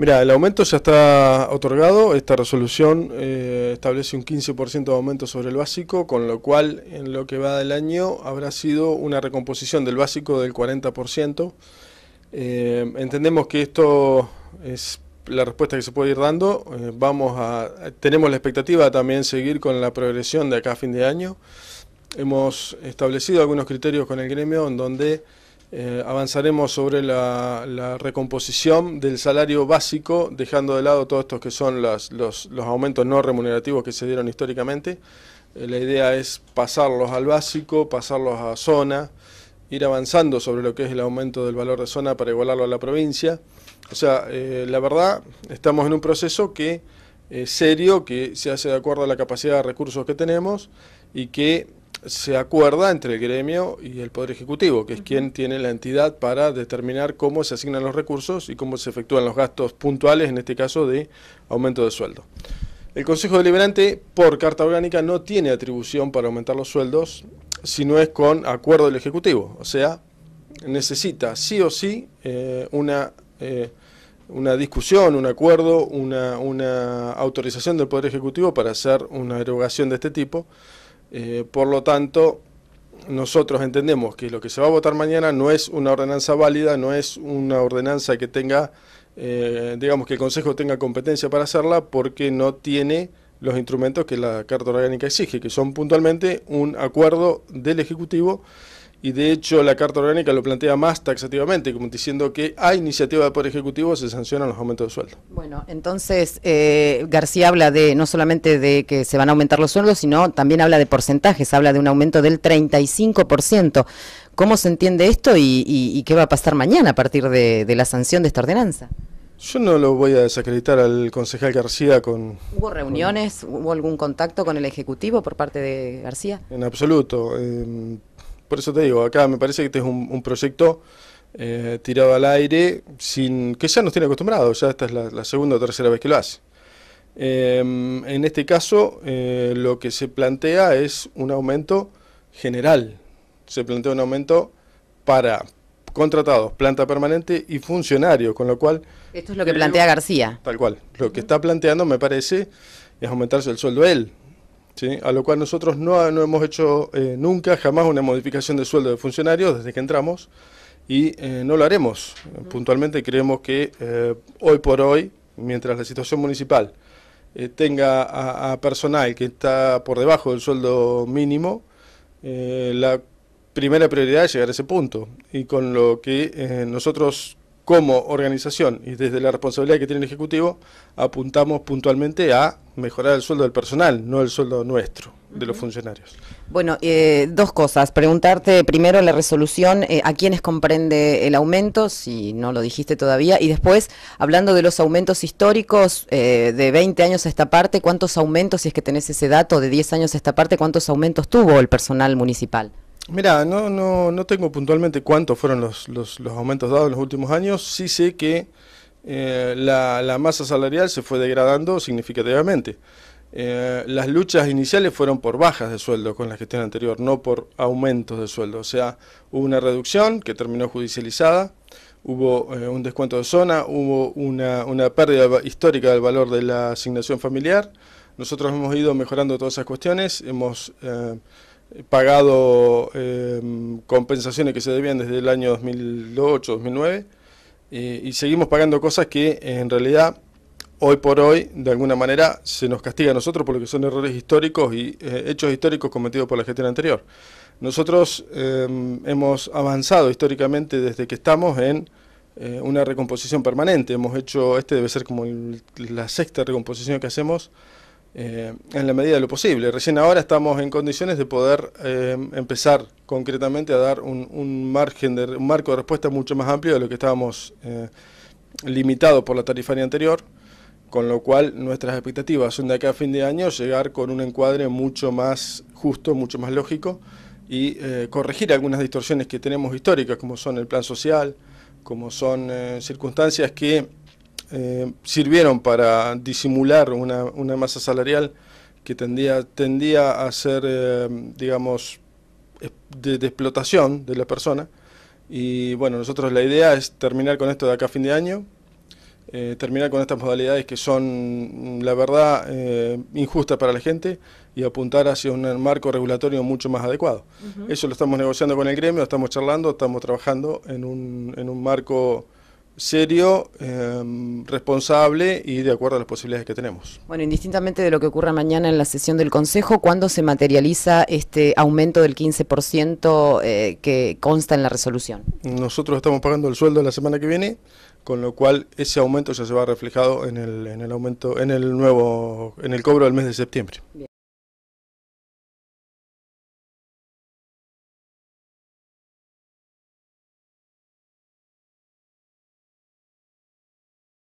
Mira, el aumento ya está otorgado. Esta resolución eh, establece un 15% de aumento sobre el básico, con lo cual en lo que va del año habrá sido una recomposición del básico del 40%. Eh, entendemos que esto es la respuesta que se puede ir dando. Eh, vamos a, tenemos la expectativa de también seguir con la progresión de acá a fin de año. Hemos establecido algunos criterios con el gremio en donde eh, avanzaremos sobre la, recomposición del salario básico, dejando de lado todos estos que son los, aumentos no remunerativos que se dieron históricamente. Eh, la idea es pasarlos al básico, pasarlos a zona, ir avanzando sobre lo que es el aumento del valor de zona para igualarlo a la provincia. O sea, eh, la verdad, estamos en un proceso que es serio, que se hace de acuerdo a la capacidad de recursos que tenemos y que se acuerda entre el gremio y el Poder Ejecutivo, que es quien tiene la entidad para determinar cómo se asignan los recursos y cómo se efectúan los gastos puntuales, en este caso de aumento de sueldo. El Consejo Deliberante, por carta orgánica, no tiene atribución para aumentar los sueldos si no es con acuerdo del Ejecutivo, o sea, necesita sí o sí eh, eh, una... discusión, un acuerdo, una, una autorización del Poder Ejecutivo para hacer una derogación de este tipo. Eh, por lo tanto, nosotros entendemos que lo que se va a votar mañana no es una ordenanza válida, no es una ordenanza que tenga, eh, digamos, que el Consejo tenga competencia para hacerla porque no tiene los instrumentos que la Carta Orgánica exige, que son puntualmente un acuerdo del Ejecutivo y de hecho la Carta Orgánica lo plantea más taxativamente, como diciendo que a iniciativa del Poder Ejecutivo se sancionan los aumentos de sueldo. Bueno, entonces eh, García habla de no solamente de que se van a aumentar los sueldos, sino también habla de porcentajes, habla de un aumento del 35%. ¿Cómo se entiende esto y, qué va a pasar mañana a partir de, la sanción de esta ordenanza? Yo no lo voy a desacreditar al concejal García con... ¿Hubo reuniones? ¿Hubo algún contacto con el Ejecutivo por parte de García? En absoluto. Em, por eso te digo, acá me parece que este es un, proyecto eh, tirado al aire, sin que ya nos tiene acostumbrados, ya esta es la, segunda o tercera vez que lo hace. Eh, en este caso, eh, lo que se plantea es un aumento general, se plantea un aumento para contratados, planta permanente y funcionarios, con lo cual... Esto es lo que plantea García. Tal cual. Lo que está planteando, me parece, es aumentarse el sueldo él a lo cual nosotros no, no hemos hecho eh, nunca, jamás, una modificación de sueldo de funcionarios desde que entramos y eh, no lo haremos. Puntualmente creemos que eh, hoy por hoy, mientras la situación municipal tenga a, a, personal que está por debajo del sueldo mínimo, la primera prioridad es llegar a ese punto. Y con lo que nosotros como organización y desde la responsabilidad que tiene el Ejecutivo, apuntamos puntualmente a mejorar el sueldo del personal, no el sueldo nuestro de los funcionarios. Bueno, eh, dos cosas. Preguntarte primero la resolución, eh, a quiénes comprende el aumento, si no lo dijiste todavía, y después, hablando de los aumentos históricos eh, de 20 años a esta parte, ¿cuántos aumentos, si es que tenés ese dato, de 10 años a esta parte, cuántos aumentos tuvo el personal municipal? Mira, no, no, no tengo puntualmente cuántos fueron los, aumentos dados en los últimos años. Sí sé que eh, la, masa salarial se fue degradando significativamente. Eh, las luchas iniciales fueron por bajas de sueldo con la gestión anterior, no por aumentos de sueldo. O sea, hubo una reducción que terminó judicializada, hubo eh, un descuento de zona, hubo una, pérdida histórica del valor de la asignación familiar. Nosotros hemos ido mejorando todas esas cuestiones, hemos pagado em, compensaciones que se debían desde el año 2008, 2009, y seguimos pagando cosas que en realidad hoy por hoy, de alguna manera, se nos castiga a nosotros porque son errores históricos y eh, hechos históricos cometidos por la gestión anterior. Nosotros em, hemos avanzado históricamente desde que estamos en eh, una recomposición permanente. Hemos hecho, este debe ser como la sexta recomposición que hacemos eh, en la medida de lo posible. Recién ahora estamos en condiciones de poder eh, empezar concretamente a dar un, margen, de, un marco de respuesta mucho más amplio de lo que estábamos eh, limitado por la tarifaria anterior, con lo cual nuestras expectativas son de acá a fin de año llegar con un encuadre mucho más justo, mucho más lógico y corregir algunas distorsiones que tenemos históricas, como son el plan social, como son circunstancias que eh, sirvieron para disimular una, masa salarial que tendía, tendía a ser, eh, digamos, de, explotación de la persona. Y bueno, nosotros la idea es terminar con esto de acá a fin de año, eh, terminar con estas modalidades que son, mm, la verdad, injustas para la gente y apuntar hacia un marco regulatorio mucho más adecuado. Eso lo estamos negociando con el gremio, estamos charlando, estamos trabajando en un, en un marco serio, em, responsable y de acuerdo a las posibilidades que tenemos. Bueno, indistintamente de lo que ocurra mañana en la sesión del Consejo, ¿cuándo se materializa este aumento del 15% eh, que consta en la resolución? Nosotros estamos pagando el sueldo la semana que viene, con lo cual ese aumento ya se va reflejado en el, en el aumento, en el nuevo, en el cobro del mes de septiembre.